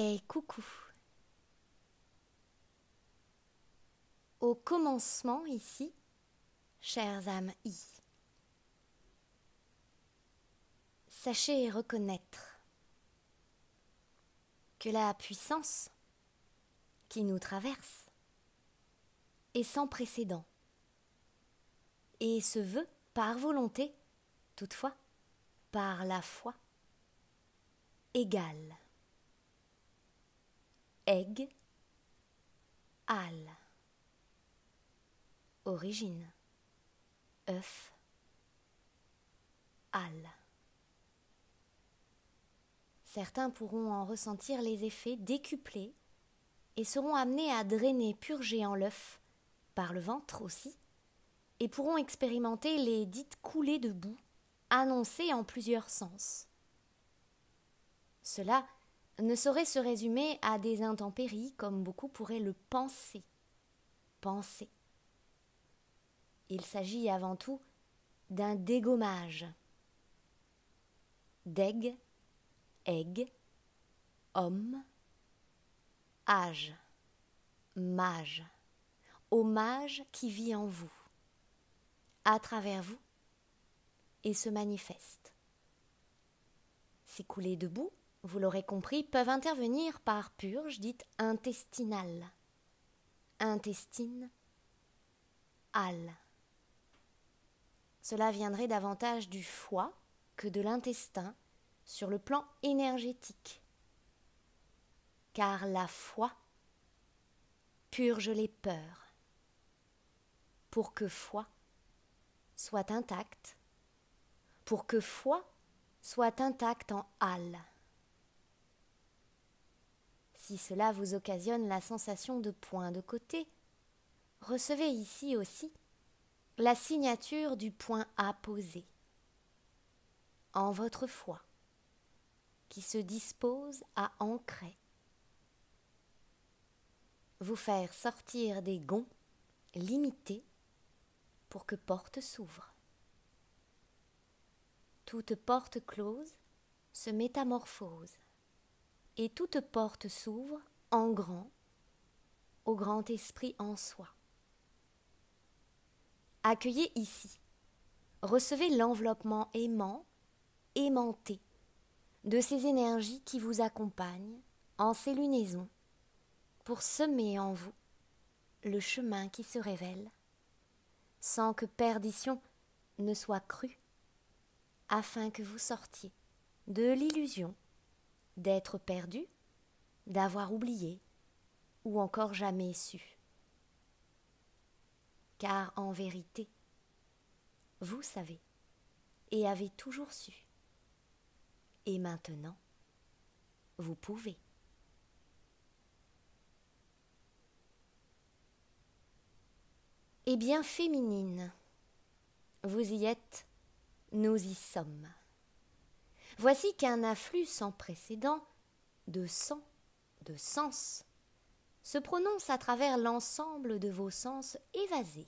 et eh, coucou. Au commencement ici, chères âmes I, sachez reconnaître que la puissance qui nous traverse est sans précédent et se veut par volonté, toutefois, par la foi, égale egg, al. Origine, œuf, al. Certains pourront en ressentir les effets décuplés et seront amenés à drainer, purger en l'œuf, par le ventre aussi, et pourront expérimenter les dites coulées de boue, annoncées en plusieurs sens. Cela ne saurait se résumer à des intempéries comme beaucoup pourraient le penser. Penser. Il s'agit avant tout d'un dégommage. Deg, aigle, homme, âge, mage, hommage qui vit en vous, à travers vous, et se manifeste. S'écouler debout, vous l'aurez compris, peuvent intervenir par purge dite intestinale. Intestine, al. Cela viendrait davantage du foie que de l'intestin sur le plan énergétique. Car la foi purge les peurs. Pour que foi soit intacte, pour que foi soit intacte en al si cela vous occasionne la sensation de point de côté, recevez ici aussi la signature du point apposé en votre foi qui se dispose à ancrer, vous faire sortir des gonds limités pour que porte s'ouvre. Toute porte close se métamorphose et toute porte s'ouvre en grand au grand esprit en soi. Accueillez ici. Recevez l'enveloppement aimant, aimanté, de ces énergies qui vous accompagnent en ces lunaisons pour semer en vous le chemin qui se révèle, sans que perdition ne soit crue, afin que vous sortiez de l'illusion d'être perdu, d'avoir oublié ou encore jamais su. Car en vérité, vous savez et avez toujours su. Et maintenant, vous pouvez. Eh bien, féminine, vous y êtes, nous y sommes. Voici qu'un afflux sans précédent de sang, de sens, se prononce à travers l'ensemble de vos sens évasés.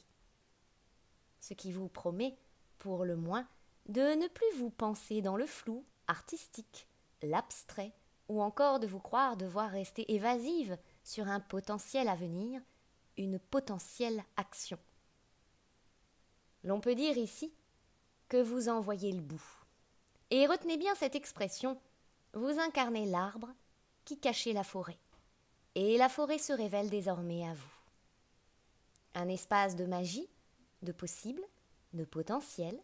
Ce qui vous promet, pour le moins, de ne plus vous penser dans le flou artistique, l'abstrait, ou encore de vous croire devoir rester évasive sur un potentiel avenir, une potentielle action. L'on peut dire ici que vous envoyez le bout. Et retenez bien cette expression, vous incarnez l'arbre qui cachait la forêt. Et la forêt se révèle désormais à vous. Un espace de magie, de possible, de potentiel,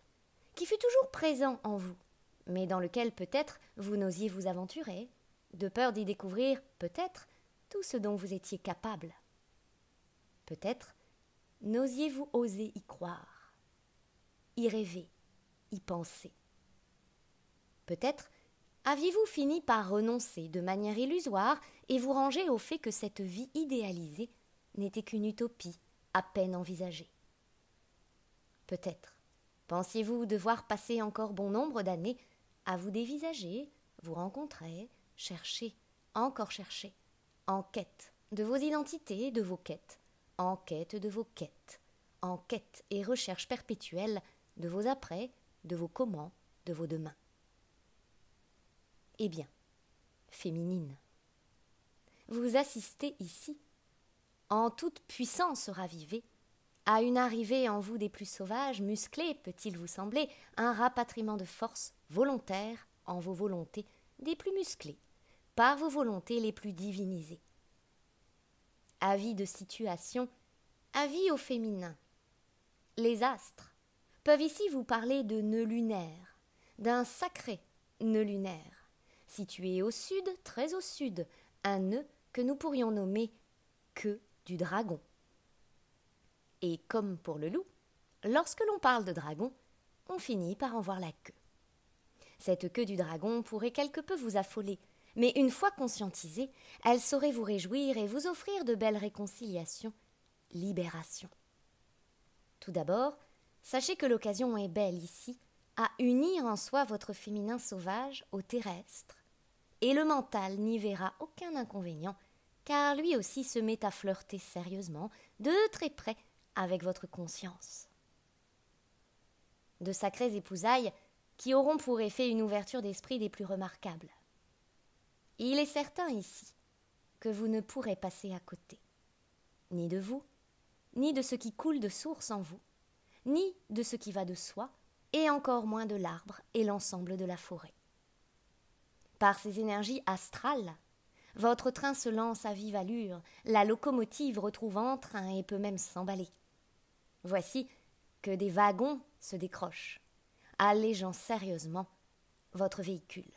qui fut toujours présent en vous, mais dans lequel peut-être vous n'osiez vous aventurer, de peur d'y découvrir peut-être tout ce dont vous étiez capable. Peut-être n'osiez-vous oser y croire, y rêver, y penser. Peut-être aviez-vous fini par renoncer de manière illusoire et vous ranger au fait que cette vie idéalisée n'était qu'une utopie à peine envisagée. Peut-être pensiez-vous devoir passer encore bon nombre d'années à vous dévisager, vous rencontrer, chercher, encore chercher, en quête de vos identités de vos quêtes, en quête de vos quêtes, en quête et recherche perpétuelle de vos après, de vos comment, de vos demains. Eh bien, féminine. Vous assistez ici, en toute puissance ravivée, à une arrivée en vous des plus sauvages, musclés, peut-il vous sembler, un rapatriement de force volontaire en vos volontés des plus musclées, par vos volontés les plus divinisées. Avis de situation, avis au féminin. Les astres peuvent ici vous parler de nœud lunaire, d'un sacré nœud lunaire situé au sud, très au sud, un nœud que nous pourrions nommer queue du dragon. Et comme pour le loup, lorsque l'on parle de dragon, on finit par en voir la queue. Cette queue du dragon pourrait quelque peu vous affoler, mais une fois conscientisée, elle saurait vous réjouir et vous offrir de belles réconciliations, libérations. Tout d'abord, sachez que l'occasion est belle ici à unir en soi votre féminin sauvage au terrestre, et le mental n'y verra aucun inconvénient, car lui aussi se met à flirter sérieusement, de très près, avec votre conscience. De sacrées épousailles qui auront pour effet une ouverture d'esprit des plus remarquables. Il est certain ici que vous ne pourrez passer à côté, ni de vous, ni de ce qui coule de source en vous, ni de ce qui va de soi, et encore moins de l'arbre et l'ensemble de la forêt par ses énergies astrales. Votre train se lance à vive allure, la locomotive retrouve en train et peut même s'emballer. Voici que des wagons se décrochent, allégeant sérieusement votre véhicule.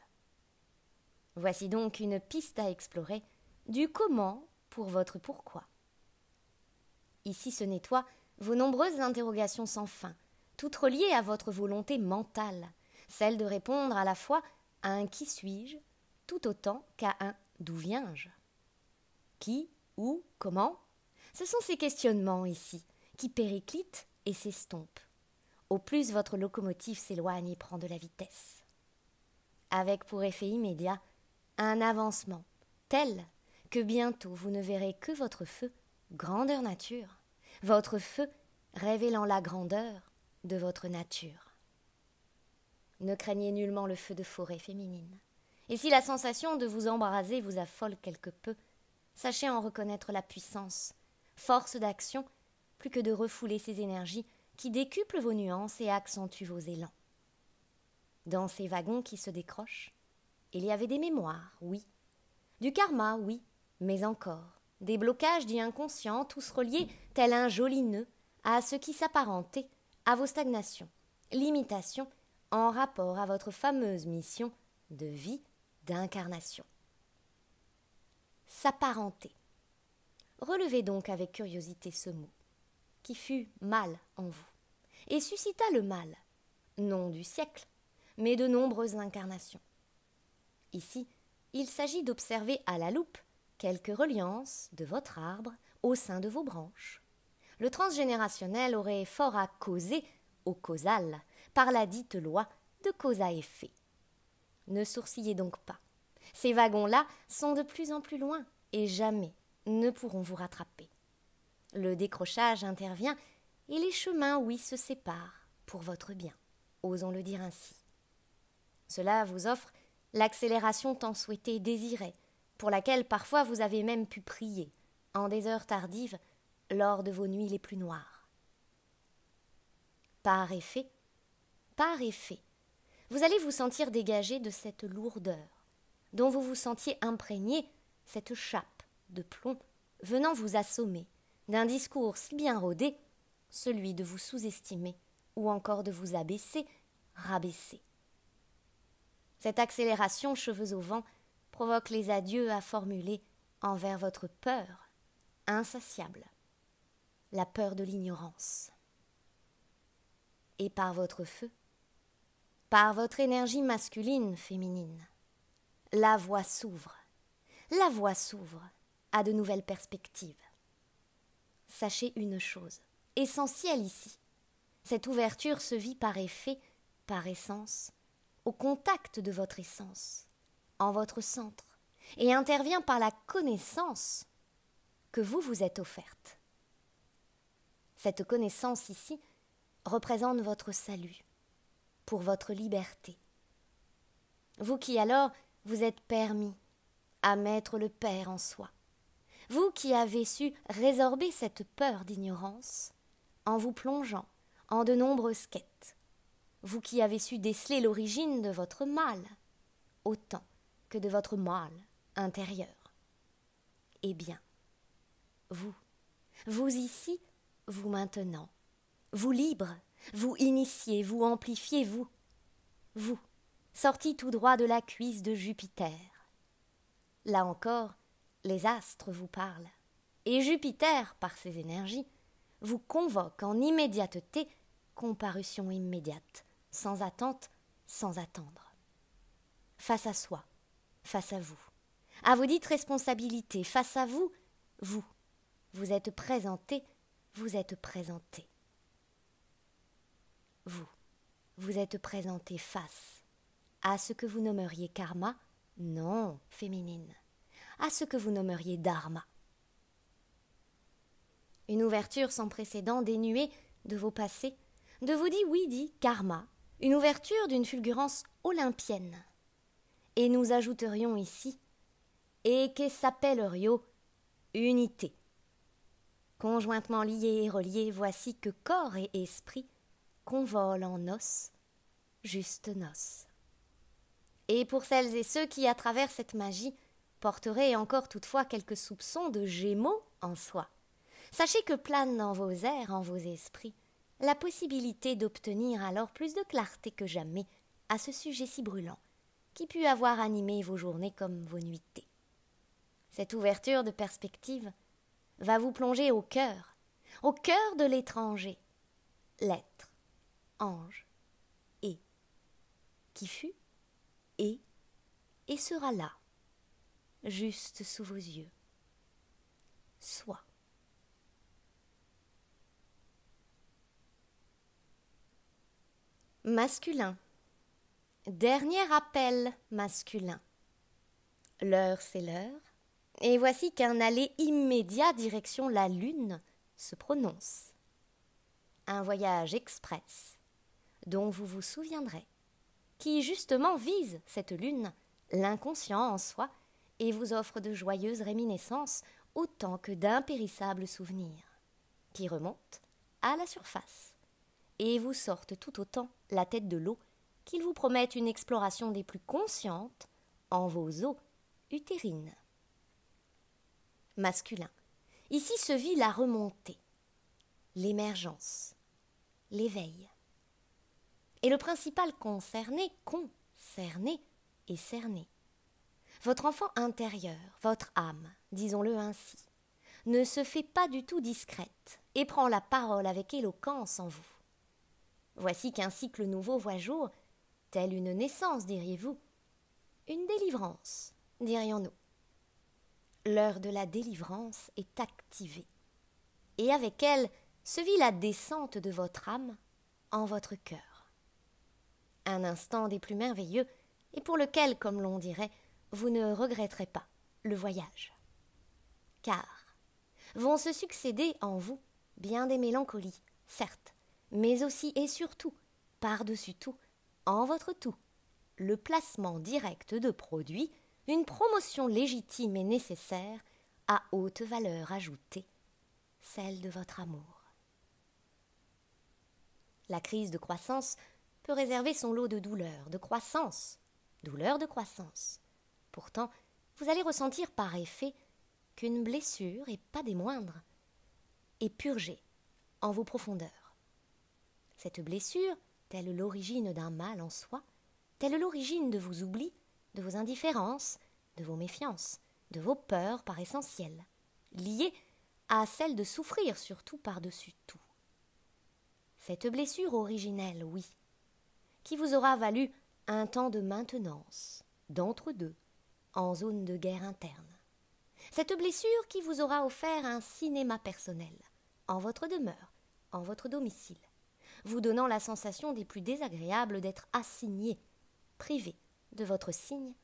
Voici donc une piste à explorer du comment pour votre pourquoi. Ici se nettoient vos nombreuses interrogations sans fin, toutes reliées à votre volonté mentale, celle de répondre à la fois à un qui suis-je tout autant qu'à un d'où viens-je Qui, où, comment Ce sont ces questionnements ici qui périclitent et s'estompent. Au plus votre locomotive s'éloigne et prend de la vitesse. Avec pour effet immédiat un avancement tel que bientôt vous ne verrez que votre feu, grandeur nature, votre feu révélant la grandeur de votre nature. Ne craignez nullement le feu de forêt féminine. Et si la sensation de vous embraser vous affole quelque peu, sachez en reconnaître la puissance, force d'action, plus que de refouler ces énergies qui décuplent vos nuances et accentuent vos élans. Dans ces wagons qui se décrochent, il y avait des mémoires, oui, du karma, oui, mais encore, des blocages dits inconscients, tous reliés, tel un joli nœud, à ce qui s'apparentait, à vos stagnations, limitations en rapport à votre fameuse mission de vie d'incarnation. S'apparenter. Relevez donc avec curiosité ce mot, qui fut mal en vous, et suscita le mal, non du siècle, mais de nombreuses incarnations. Ici, il s'agit d'observer à la loupe quelques reliances de votre arbre au sein de vos branches. Le transgénérationnel aurait fort à causer au causal par la dite loi de cause à effet. Ne sourcillez donc pas. Ces wagons-là sont de plus en plus loin et jamais ne pourront vous rattraper. Le décrochage intervient et les chemins, oui, se séparent pour votre bien, osons le dire ainsi. Cela vous offre l'accélération tant souhaitée et désirée, pour laquelle parfois vous avez même pu prier, en des heures tardives, lors de vos nuits les plus noires. Par effet, par effet, vous allez vous sentir dégagé de cette lourdeur, dont vous vous sentiez imprégné, cette chape de plomb venant vous assommer d'un discours si bien rodé, celui de vous sous-estimer ou encore de vous abaisser, rabaisser. Cette accélération cheveux au vent provoque les adieux à formuler envers votre peur insatiable, la peur de l'ignorance. Et par votre feu, par votre énergie masculine, féminine. La voie s'ouvre. La voie s'ouvre à de nouvelles perspectives. Sachez une chose, essentielle ici. Cette ouverture se vit par effet, par essence, au contact de votre essence, en votre centre, et intervient par la connaissance que vous vous êtes offerte. Cette connaissance ici représente votre salut, pour votre liberté. Vous qui alors vous êtes permis à mettre le Père en soi, vous qui avez su résorber cette peur d'ignorance en vous plongeant en de nombreuses quêtes, vous qui avez su déceler l'origine de votre mal autant que de votre mal intérieur. Eh bien, vous, vous ici, vous maintenant, vous libres vous initiez, vous amplifiez, vous. Vous, sortis tout droit de la cuisse de Jupiter. Là encore, les astres vous parlent. Et Jupiter, par ses énergies, vous convoque en immédiateté, comparution immédiate, sans attente, sans attendre. Face à soi, face à vous. À vos dites responsabilités, face à vous, vous. Vous êtes présenté, vous êtes présenté vous, vous êtes présenté face à ce que vous nommeriez karma, non féminine, à ce que vous nommeriez dharma. Une ouverture sans précédent dénuée de vos passés, de vos dit oui dit karma, une ouverture d'une fulgurance olympienne. Et nous ajouterions ici, et que s'appellerio unité. Conjointement liés et reliés, voici que corps et esprit vole en os, juste noces. Et pour celles et ceux qui, à travers cette magie, porteraient encore toutefois quelques soupçons de gémeaux en soi, sachez que plane dans vos airs, en vos esprits, la possibilité d'obtenir alors plus de clarté que jamais à ce sujet si brûlant, qui put avoir animé vos journées comme vos nuitées. Cette ouverture de perspective va vous plonger au cœur, au cœur de l'étranger, l'être ange, et, qui fut, et, et sera là, juste sous vos yeux, soit. Masculin. Dernier appel masculin. L'heure, c'est l'heure. Et voici qu'un aller immédiat direction la Lune se prononce. Un voyage express dont vous vous souviendrez, qui justement vise cette lune, l'inconscient en soi, et vous offre de joyeuses réminiscences autant que d'impérissables souvenirs, qui remontent à la surface, et vous sortent tout autant la tête de l'eau qu'ils vous promettent une exploration des plus conscientes en vos eaux utérines. Masculin. Ici se vit la remontée, l'émergence, l'éveil, et le principal concerné, concerné, est cerné. Votre enfant intérieur, votre âme, disons-le ainsi, ne se fait pas du tout discrète et prend la parole avec éloquence en vous. Voici qu'un cycle nouveau voit jour, telle une naissance, diriez-vous, une délivrance, dirions-nous. L'heure de la délivrance est activée, et avec elle se vit la descente de votre âme en votre cœur un instant des plus merveilleux, et pour lequel, comme l'on dirait, vous ne regretterez pas le voyage. Car vont se succéder en vous bien des mélancolies, certes, mais aussi et surtout, par-dessus tout, en votre tout, le placement direct de produits, une promotion légitime et nécessaire, à haute valeur ajoutée, celle de votre amour. La crise de croissance réserver son lot de douleur de croissance, douleur de croissance. Pourtant, vous allez ressentir par effet qu'une blessure, et pas des moindres, est purgée en vos profondeurs. Cette blessure, telle l'origine d'un mal en soi, telle l'origine de vos oublis, de vos indifférences, de vos méfiances, de vos peurs par essentiel, liées à celle de souffrir surtout par-dessus tout. Cette blessure originelle, oui, qui vous aura valu un temps de maintenance, d'entre-deux, en zone de guerre interne. Cette blessure qui vous aura offert un cinéma personnel, en votre demeure, en votre domicile, vous donnant la sensation des plus désagréables d'être assigné, privé de votre signe,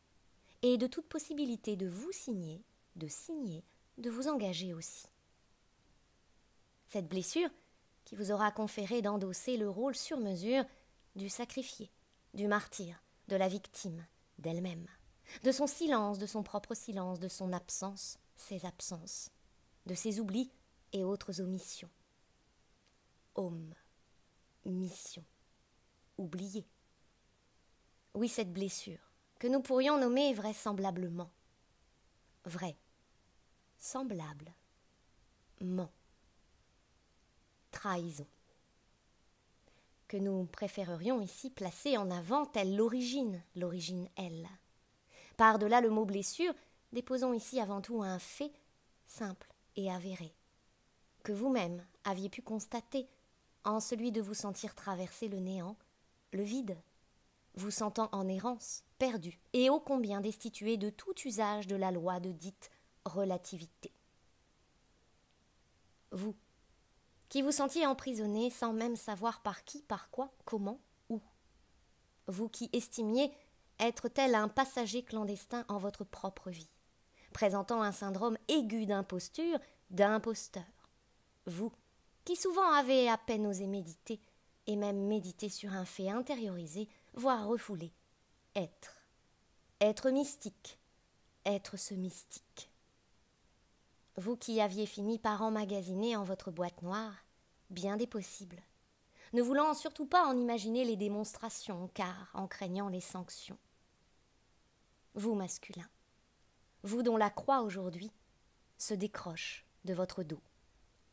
et de toute possibilité de vous signer, de signer, de vous engager aussi. Cette blessure, qui vous aura conféré d'endosser le rôle sur mesure du sacrifié, du martyr, de la victime, d'elle-même, de son silence, de son propre silence, de son absence, ses absences, de ses oublis et autres omissions. Homme, mission, oublié. Oui, cette blessure, que nous pourrions nommer vraisemblablement. Vrai, semblable, ment, trahison que nous préférerions ici placer en avant telle l'origine, l'origine elle. Par-delà le mot blessure, déposons ici avant tout un fait simple et avéré, que vous-même aviez pu constater en celui de vous sentir traverser le néant, le vide, vous sentant en errance, perdu et ô combien destitué de tout usage de la loi de dite relativité. Vous qui vous sentiez emprisonné sans même savoir par qui, par quoi, comment, où. Vous qui estimiez être tel un passager clandestin en votre propre vie, présentant un syndrome aigu d'imposture, d'imposteur. Vous qui souvent avez à peine osé méditer, et même méditer sur un fait intériorisé, voire refoulé. Être. Être mystique. Être ce mystique vous qui aviez fini par emmagasiner en votre boîte noire bien des possibles, ne voulant surtout pas en imaginer les démonstrations, car en craignant les sanctions. Vous, masculin, vous dont la croix aujourd'hui se décroche de votre dos,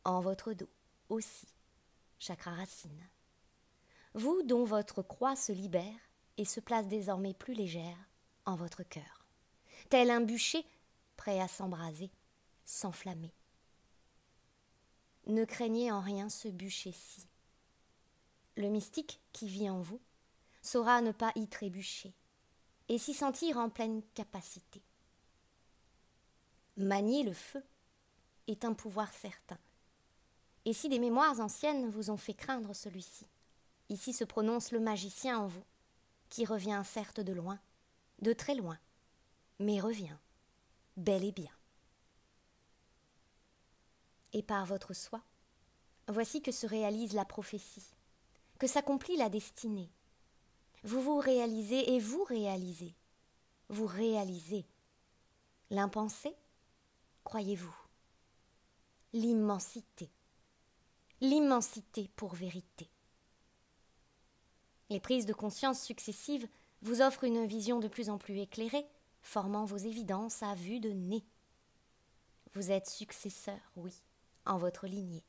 en votre dos aussi, chakra racine. Vous dont votre croix se libère et se place désormais plus légère en votre cœur, tel un bûcher prêt à s'embraser s'enflammer. Ne craignez en rien ce bûcher-ci. Le mystique qui vit en vous saura ne pas y trébucher et s'y sentir en pleine capacité. Manier le feu est un pouvoir certain. Et si des mémoires anciennes vous ont fait craindre celui-ci, ici se prononce le magicien en vous, qui revient certes de loin, de très loin, mais revient, bel et bien et par votre soi, voici que se réalise la prophétie, que s'accomplit la destinée. Vous vous réalisez et vous réalisez. Vous réalisez. L'impensé, croyez-vous. L'immensité. L'immensité pour vérité. Les prises de conscience successives vous offrent une vision de plus en plus éclairée, formant vos évidences à vue de nez. Vous êtes successeur, oui, en votre lignée.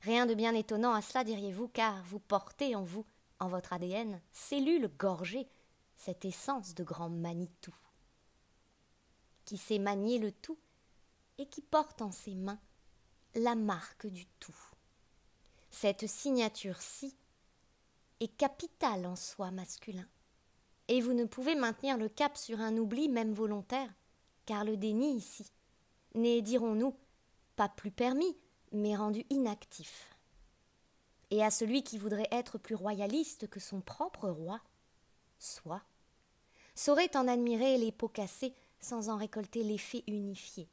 Rien de bien étonnant à cela, diriez-vous, car vous portez en vous, en votre ADN, cellule gorgée, cette essence de grand Manitou, qui sait manier le tout et qui porte en ses mains la marque du tout. Cette signature-ci est capitale en soi masculin, et vous ne pouvez maintenir le cap sur un oubli même volontaire, car le déni ici n'est, dirons-nous, pas plus permis, mais rendu inactif. Et à celui qui voudrait être plus royaliste que son propre roi, soit, saurait en admirer les pots cassés sans en récolter l'effet unifié,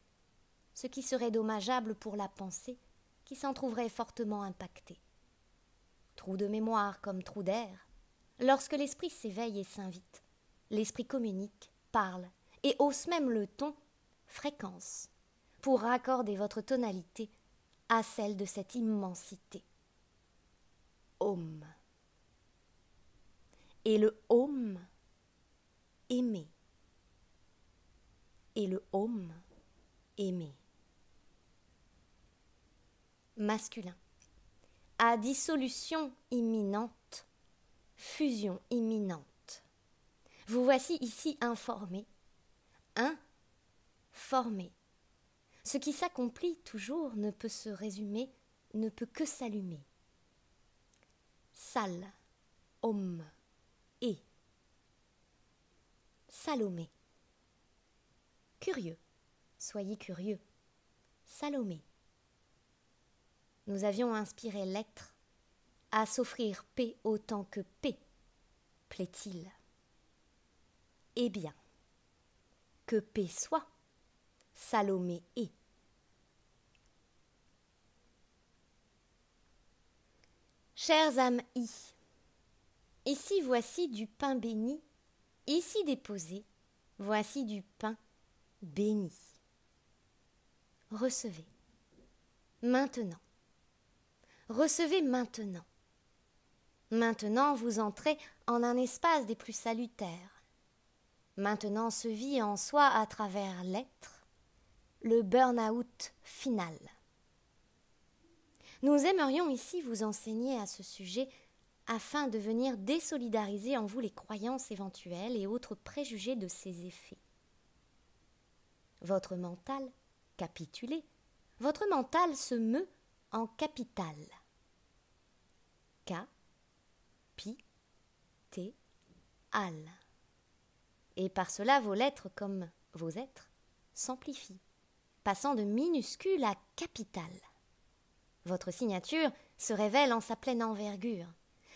ce qui serait dommageable pour la pensée qui s'en trouverait fortement impactée. Trou de mémoire comme trou d'air, lorsque l'esprit s'éveille et s'invite, l'esprit communique, parle et hausse même le ton, fréquence, pour accorder votre tonalité à celle de cette immensité. Homme. Et le homme aimé. Et le homme aimé. Masculin. À dissolution imminente, fusion imminente. Vous voici ici informé, Un, formé. Ce qui s'accomplit toujours ne peut se résumer, ne peut que s'allumer. Sal, homme et Salomé. Curieux, soyez curieux. Salomé. Nous avions inspiré l'être à s'offrir paix autant que paix, plaît-il. Eh bien, que paix soit. Salomé et. Chers âmes ici voici du pain béni, ici déposé, voici du pain béni. Recevez maintenant. Recevez maintenant. Maintenant vous entrez en un espace des plus salutaires. Maintenant se vit en soi à travers l'être le burn-out final. Nous aimerions ici vous enseigner à ce sujet afin de venir désolidariser en vous les croyances éventuelles et autres préjugés de ces effets. Votre mental capitulé, votre mental se meut en capital. K, pi, T, al. Et par cela vos lettres comme vos êtres s'amplifient passant de minuscule à capitale. Votre signature se révèle en sa pleine envergure,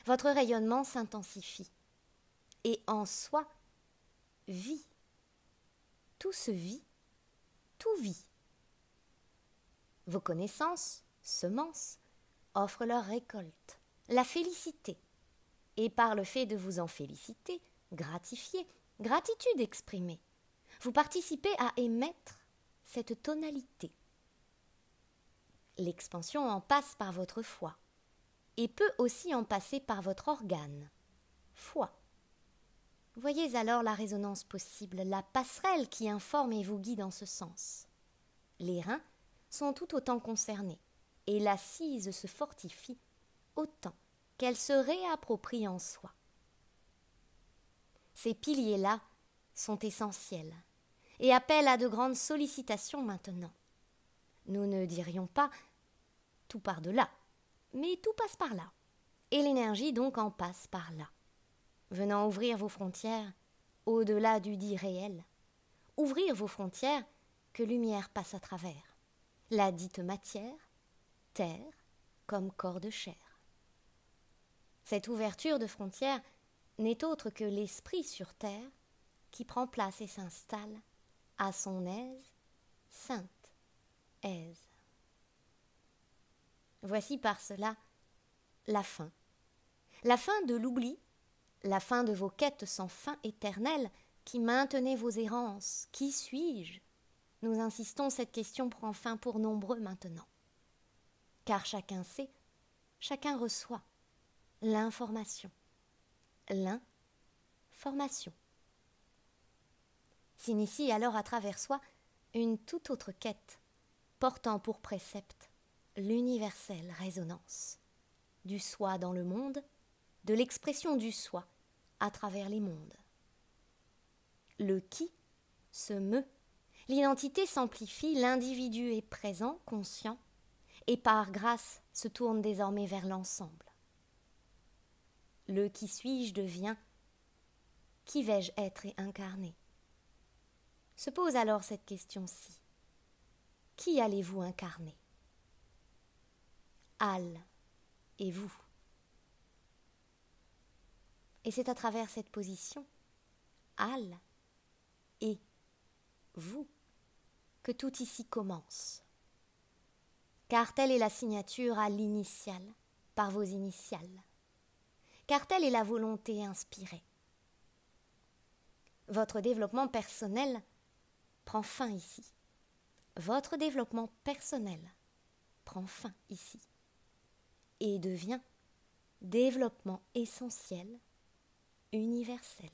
votre rayonnement s'intensifie, et en soi vit. Tout se vit, tout vit. Vos connaissances, semences, offrent leur récolte, la félicité, et par le fait de vous en féliciter, gratifier, gratitude exprimée, vous participez à émettre cette tonalité. L'expansion en passe par votre foie et peut aussi en passer par votre organe, foie. Voyez alors la résonance possible, la passerelle qui informe et vous guide en ce sens. Les reins sont tout autant concernés, et l'assise se fortifie autant qu'elle se réapproprie en soi. Ces piliers-là sont essentiels et appelle à de grandes sollicitations maintenant. Nous ne dirions pas tout par-delà de là, mais tout passe par là, et l'énergie donc en passe par là. Venant ouvrir vos frontières, au-delà du dit réel, ouvrir vos frontières que lumière passe à travers, la dite matière, terre, comme corps de chair. Cette ouverture de frontières n'est autre que l'esprit sur terre qui prend place et s'installe à son aise, sainte aise. Voici par cela la fin. La fin de l'oubli, la fin de vos quêtes sans fin éternelle qui maintenaient vos errances. Qui suis-je Nous insistons, cette question prend fin pour nombreux maintenant. Car chacun sait, chacun reçoit l'information. L'information s'initie alors à travers soi une toute autre quête, portant pour précepte l'universelle résonance, du soi dans le monde, de l'expression du soi à travers les mondes. Le qui se meut, l'identité s'amplifie, l'individu est présent, conscient, et par grâce se tourne désormais vers l'ensemble. Le qui suis-je devient qui vais-je être et incarner se pose alors cette question-ci. Qui allez-vous incarner Al et vous. Et c'est à travers cette position, Al et vous, que tout ici commence. Car telle est la signature à l'initial, par vos initiales. Car telle est la volonté inspirée. Votre développement personnel prend fin ici. Votre développement personnel prend fin ici et devient développement essentiel, universel.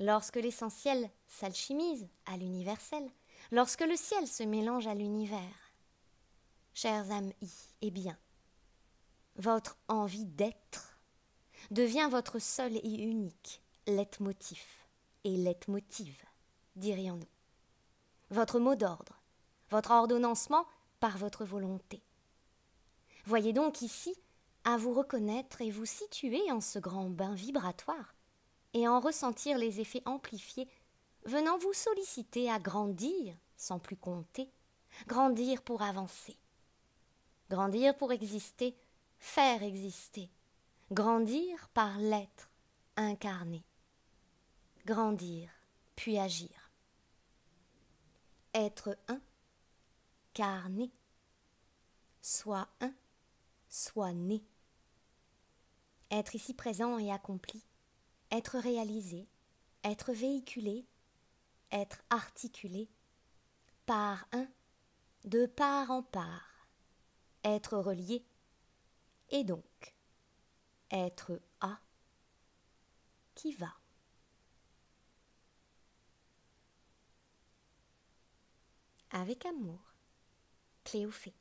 Lorsque l'essentiel s'alchimise à l'universel, lorsque le ciel se mélange à l'univers, chers amis, eh bien, votre envie d'être devient votre seul et unique lettre-motif et lettre-motive dirions-nous. Votre mot d'ordre, votre ordonnancement par votre volonté. Voyez donc ici à vous reconnaître et vous situer en ce grand bain vibratoire et en ressentir les effets amplifiés venant vous solliciter à grandir sans plus compter, grandir pour avancer, grandir pour exister, faire exister, grandir par l'être incarné, grandir puis agir être un, carné, soit un, soit né. Être ici présent et accompli, être réalisé, être véhiculé, être articulé, par un, de part en part, être relié, et donc être à qui va. avec amour. Cléophée.